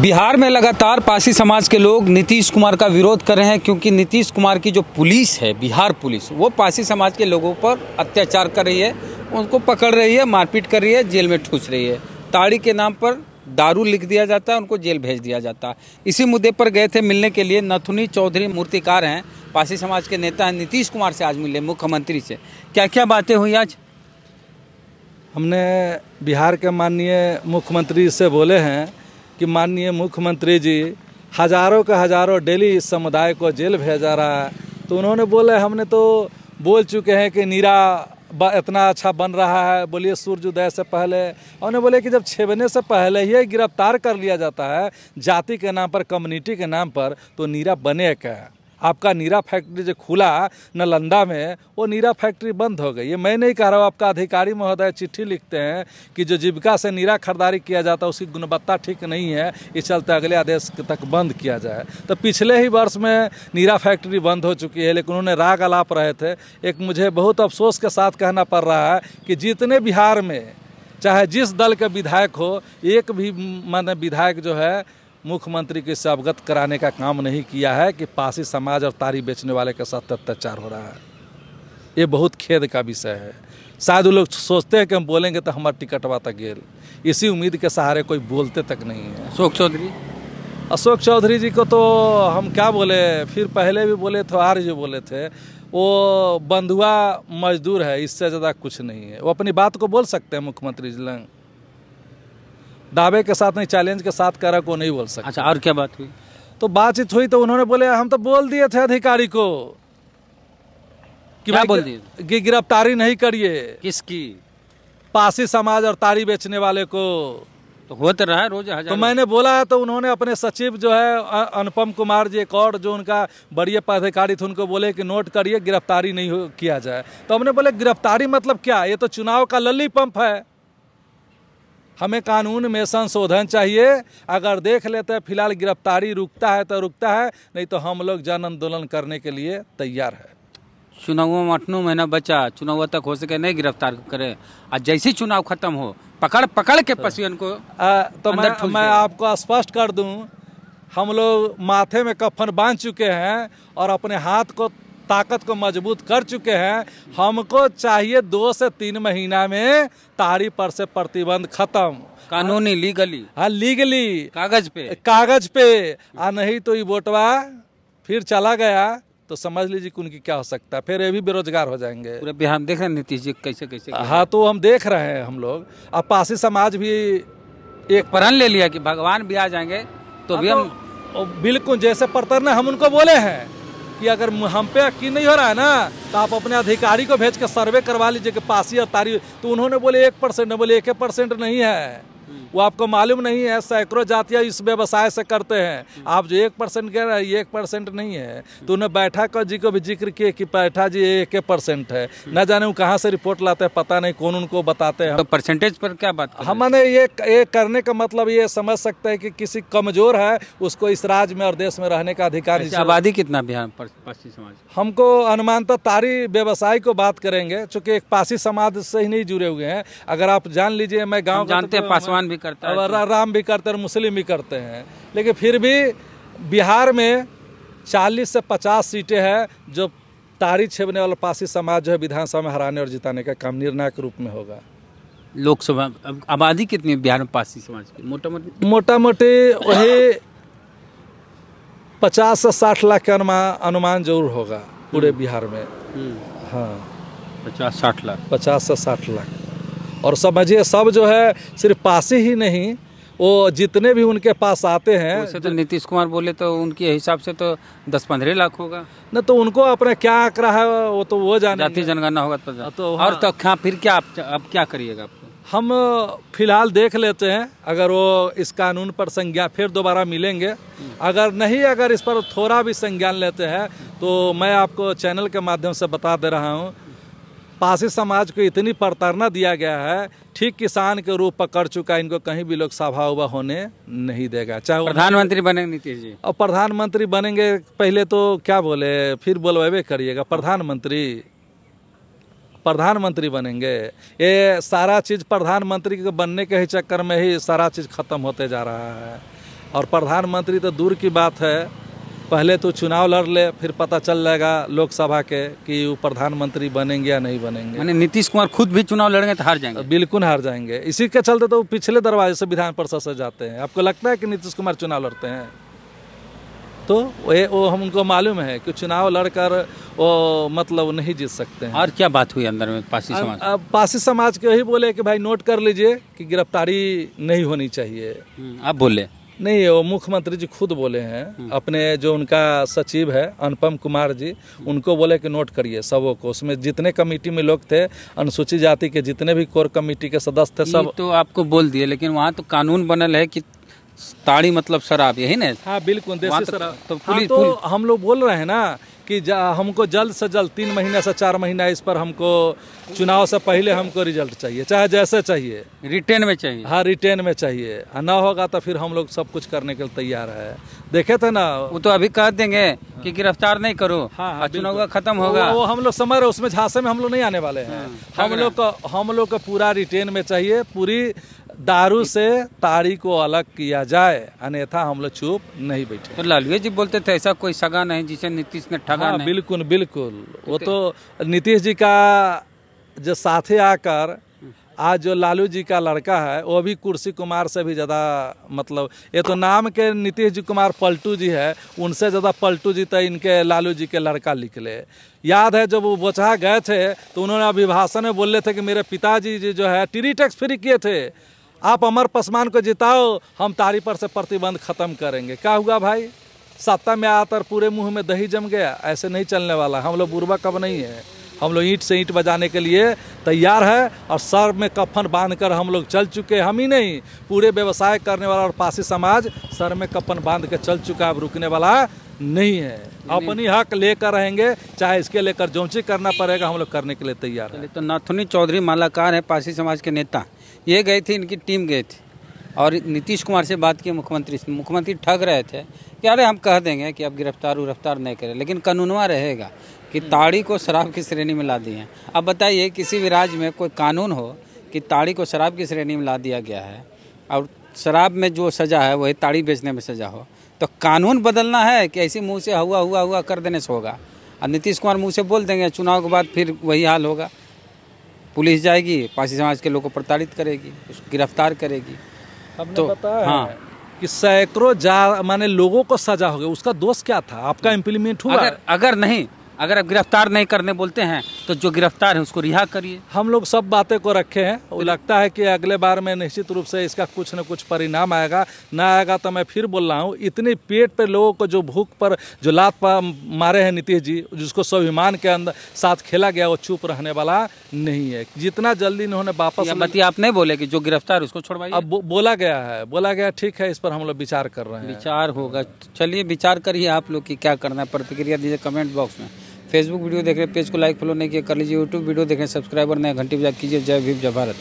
बिहार में लगातार पासी समाज के लोग नीतीश कुमार का विरोध कर रहे हैं क्योंकि नीतीश कुमार की जो पुलिस है बिहार पुलिस वो पासी समाज के लोगों पर अत्याचार कर रही है उनको पकड़ रही है मारपीट कर रही है जेल में ठूस रही है ताड़ी के नाम पर दारू लिख दिया जाता है उनको जेल भेज दिया जाता है इसी मुद्दे पर गए थे मिलने के लिए नथुनी चौधरी मूर्तिकार हैं पासी समाज के नेता हैं नीतीश कुमार से आज मिले मुख्यमंत्री से क्या क्या बातें हुई आज हमने बिहार के माननीय मुख्यमंत्री से बोले हैं कि माननीय मुख्यमंत्री जी हज़ारों के हज़ारों डेली इस समुदाय को जेल भेजा रहा है तो उन्होंने बोले हमने तो बोल चुके हैं कि नीरा इतना अच्छा बन रहा है बोलिए सूर्य उदय से पहले उन्होंने बोले कि जब छेवने से पहले ही गिरफ्तार कर लिया जाता है जाति के नाम पर कम्युनिटी के नाम पर तो नीरा बने क्या आपका नीरा फैक्ट्री जो खुला नालंदा में वो नीरा फैक्ट्री बंद हो गई ये मैं नहीं कह रहा हूँ आपका अधिकारी महोदय चिट्ठी लिखते हैं कि जो जीविका से नीरा खरीदारी किया जाता है उसकी गुणवत्ता ठीक नहीं है इस चलते अगले आदेश तक बंद किया जाए तो पिछले ही वर्ष में नीरा फैक्ट्री बंद हो चुकी है लेकिन उन्होंने राग अलाप रहे थे एक मुझे बहुत अफसोस के साथ कहना पड़ रहा है कि जितने बिहार में चाहे जिस दल के विधायक हो एक भी मान विधायक जो है मुख्यमंत्री के इससे अवगत कराने का काम नहीं किया है कि पासी समाज और तारी बेचने वाले के साथ अत्याचार हो रहा है ये बहुत खेद का विषय है शायद वो लोग सोचते हैं कि हम बोलेंगे तो हमारा टिकटवा तक गेल इसी उम्मीद के सहारे कोई बोलते तक नहीं है अशोक चौधरी अशोक चौधरी जी को तो हम क्या बोले फिर पहले भी बोले थे आर जो बोले थे वो बंधुआ मजदूर है इससे ज़्यादा कुछ नहीं है वो अपनी बात को बोल सकते हैं मुख्यमंत्री जी लंग दावे के साथ नहीं चैलेंज के साथ करा को नहीं बोल सकते अच्छा और क्या बात हुई तो बातचीत हुई तो उन्होंने बोले हम तो बोल दिए थे अधिकारी को कि क्या बोल दिए गिरफ्तारी नहीं करिए किसकी पासी समाज और तारी बेचने वाले को तो हो तो रहा है रोज हजार तो मैंने बोला है तो उन्होंने अपने सचिव जो है अनुपम कुमार जी एक और जो उनका बड़ी पदाधिकारी थे उनको बोले कि नोट करिए गिरफ्तारी नहीं किया जाए तो हमने बोले गिरफ्तारी मतलब क्या ये तो चुनाव का लल्ली पंप है हमें कानून में संशोधन चाहिए अगर देख लेते हैं फिलहाल गिरफ्तारी रुकता है तो रुकता है नहीं तो हम लोग जन आंदोलन करने के लिए तैयार है चुनावों में अठनों महीना बचा चुनाव तक हो सके नहीं गिरफ्तार करें और जैसे चुनाव खत्म हो पकड़ पकड़ के पशुन को आ, तो मैं, मैं आपको स्पष्ट कर दूं हम लोग माथे में कफन बांध चुके हैं और अपने हाथ को ताकत को मजबूत कर चुके हैं हमको चाहिए दो से तीन महीना में तारी पर से प्रतिबंध खत्म कानूनी लीगली हाँ लीगली कागज पे कागज पे आ नहीं तो ये बोटवा फिर चला गया तो समझ लीजिए उनकी क्या हो सकता है फिर ये भी बेरोजगार हो जाएंगे पूरे बिहार देख रहे नीतीश जी कैसे कैसे हाँ तो हम देख रहे हैं हम लोग अब पासी समाज भी एक प्रण ले लिया कि भगवान भी आ जाएंगे तो हाँ, भी हम तो, बिल्कुल जैसे प्रतर हम उनको बोले हैं कि अगर हम पे यकीन नहीं हो रहा है ना तो आप अपने अधिकारी को भेज के सर्वे करवा लीजिए कि पासी और तारी तो उन्होंने बोले एक परसेंट बोले एक परसेंट नहीं है वो आपको मालूम नहीं है सैकड़ों जातियाँ इस व्यवसाय से करते हैं आप जो एक परसेंट कह रहे हैं ये एक परसेंट नहीं है तो उन्हें बैठा कर जी को भी जिक्र किए कि बैठा जी एक एक परसेंट है न जाने वो कहाँ से रिपोर्ट लाते हैं पता नहीं कौन उनको बताते हैं तो परसेंटेज पर क्या बात हमने ये, ये करने का मतलब ये समझ सकते हैं कि किसी कमजोर है उसको इस राज्य में और देश में रहने का अधिकार अच्छा, आबादी कितना बिहार समाज हमको अनुमानता तो तारी व्यवसाय को बात करेंगे चूंकि एक पासी समाज से ही नहीं जुड़े हुए हैं अगर आप जान लीजिए मैं गाँव तो जानते हैं पासवान भी करता है तो। राम भी करते हैं मुस्लिम भी करते हैं लेकिन फिर भी बिहार में 40 से 50 सीटें हैं जो तारी छेपने वाला पासी समाज जो है विधानसभा में हराने और जिताने का काम निर्णायक रूप में होगा लोकसभा आबादी कितनी है बिहार में पासी समाज की मोटा मोटी मोटा मोटी वही पचास से साठ लाख का अनुमान अनुमान जरूर होगा पूरे हम्म। बिहार में हम्म। हाँ पचास साठ लाख पचास से साठ लाख और समझिए सब जो है सिर्फ पासी ही नहीं वो जितने भी उनके पास आते हैं वैसे तो नीतीश कुमार बोले तो उनके हिसाब से तो दस पंद्रह लाख होगा न तो उनको अपने क्या आंकड़ा है वो तो वो जाने जाति जनगणना होगा तो, तो हाँ। और तो क्या फिर क्या आप, आप क्या करिएगा हम फिलहाल देख लेते हैं अगर वो इस कानून पर संज्ञा फिर दोबारा मिलेंगे अगर नहीं अगर इस पर थोड़ा भी संज्ञान लेते हैं तो मैं आपको चैनल के माध्यम से बता दे रहा हूँ पासी समाज को इतनी प्रताड़ना दिया गया है ठीक किसान के रूप पकड़ चुका इनको कहीं भी लोग सभा उभा होने नहीं देगा चाहे प्रधानमंत्री बनेंगे नीतीश जी और प्रधानमंत्री बनेंगे पहले तो क्या बोले फिर बोलवाबे करिएगा प्रधानमंत्री प्रधानमंत्री बनेंगे ये सारा चीज़ प्रधानमंत्री के बनने के ही चक्कर में ही सारा चीज़ खत्म होते जा रहा है और प्रधानमंत्री तो दूर की बात है पहले तो चुनाव लड़ ले फिर पता चल जाएगा लोकसभा के कि वो प्रधानमंत्री बनेंगे या नहीं बनेंगे मैंने नीतीश कुमार खुद भी चुनाव लड़ेंगे तो हार जाएंगे बिल्कुल हार जाएंगे इसी के चलते तो पिछले दरवाजे से विधान परिषद से जाते हैं आपको लगता है कि नीतीश कुमार चुनाव लड़ते हैं तो ये वो उनको मालूम है कि चुनाव लड़कर वो मतलब नहीं जीत सकते हैं और क्या बात हुई अंदर में पासी समाज अब पासी समाज के यही बोले कि भाई नोट कर लीजिए कि गिरफ्तारी नहीं होनी चाहिए हम्म, आप बोले नहीं वो मुख्यमंत्री जी खुद बोले हैं हम्म। अपने जो उनका सचिव है अनुपम कुमार जी उनको बोले कि नोट करिए सबों को उसमें जितने कमेटी में लोग थे अनुसूचित जाति के जितने भी कोर कमेटी के सदस्य थे सब तो आपको बोल दिए लेकिन वहाँ तो कानून बनल है कि ताड़ी मतलब शराब यही ना हाँ बिल्कुल देसी तो शराब तो, हाँ, तो हम लोग बोल रहे हैं ना कि हमको जल्द से जल्द तीन महीने से चार महीना इस पर हमको चुनाव से पहले हमको रिजल्ट चाहिए चाहे जैसे चाहिए रिटेन में चाहिए हाँ रिटर्न में चाहिए हाँ, न होगा तो फिर हम लोग सब कुछ करने के लिए तैयार है देखे थे ना वो तो अभी कह देंगे कि हाँ। गिरफ्तार नहीं करो हाँ, हाँ, का खत्म होगा वो, हम लोग समय उसमें झांसे में हम लोग नहीं आने वाले हैं हाँ, हम लोग को हम लोग को पूरा रिटेन में चाहिए पूरी दारू से ताड़ी को अलग किया जाए अन्यथा हम लोग चुप नहीं बैठे तो लालू जी बोलते थे ऐसा कोई सगा नहीं जिसे नीतीश ने ठगा हाँ, बिल्कुल बिल्कुल तो वो तो नीतीश जी का जो साथे आकर आज जो लालू जी का लड़का है वो भी कुर्सी कुमार से भी ज़्यादा मतलब ये तो नाम के नीतीश जी कुमार पलटू जी है उनसे ज़्यादा पलटू जी तो इनके लालू जी के लड़का निकले याद है जब वो बोचहा गए थे तो उन्होंने अभिभाषण में बोले थे कि मेरे पिताजी जी जो है टीरी टैक्स फ्री किए थे आप अमर पसमान को जिताओ हम तारी पर से प्रतिबंध खत्म करेंगे क्या हुआ भाई सत्ता में आकर तो पूरे मुंह में दही जम गया ऐसे नहीं चलने वाला हम लोग बुरबा कब नहीं है हम लोग ईंट से ईंट बजाने के लिए तैयार है और सर में कफन बांधकर हम लोग चल चुके हम ही नहीं पूरे व्यवसाय करने वाला और पासी समाज सर में कफन बांध के चल चुका है अब रुकने वाला नहीं है अपनी हक लेकर रहेंगे चाहे इसके लेकर जो चीज करना पड़ेगा हम लोग करने के लिए तैयार है तो नाथुनी चौधरी मालाकार है पासी समाज के नेता ये गए थे इनकी टीम गए थी और नीतीश कुमार से बात की मुख्यमंत्री से मुख्यमंत्री ठग रहे थे कि अरे हम कह देंगे कि अब गिरफ्तार उरफ्तार नहीं करें लेकिन कानूनवा रहेगा कि हम्म। ताड़ी को शराब की श्रेणी में ला दिए हैं अब बताइए किसी भी राज्य में कोई कानून हो कि ताड़ी को शराब की श्रेणी में ला दिया गया है और शराब में जो सज़ा है वही ताड़ी बेचने में सज़ा हो तो कानून बदलना है कि ऐसे मुंह से हुआ हुआ हुआ कर देने से होगा और नीतीश कुमार मुंह से बोल देंगे चुनाव के बाद फिर वही हाल होगा पुलिस जाएगी पासी समाज के लोग को प्रताड़ित करेगी उसको गिरफ्तार करेगी अब तो हाँ कि सैकड़ों जा माने लोगों को सजा हो गया उसका दोष क्या था आपका इम्प्लीमेंट हुआ अगर, अगर नहीं अगर आप गिरफ्तार नहीं करने बोलते हैं तो जो गिरफ्तार है उसको रिहा करिए हम लोग सब बातें को रखे हैं वो लगता है कि अगले बार में निश्चित रूप से इसका कुछ न कुछ परिणाम आएगा ना आएगा तो मैं फिर बोल रहा हूँ इतने पेट पर पे लोगों को जो भूख पर जो लात पर मारे हैं नीतीश जी जिसको स्वाभिमान के अंदर साथ खेला गया वो चुप रहने वाला नहीं है जितना जल्दी इन्होंने वापस आप नहीं बोले कि जो गिरफ्तार उसको छोड़वाइए अब बोला गया है बोला गया ठीक है इस पर हम लोग विचार कर रहे हैं विचार होगा चलिए विचार करिए आप लोग की क्या करना है प्रतिक्रिया दीजिए कमेंट बॉक्स में फेसबुक वीडियो देख रहे पेज को लाइक फॉलो नहीं किया कर लीजिए यूट्यूब वीडियो देख रहे सब्सक्राइबर नए घंटी बजा कीजिए जय भीम जय भारत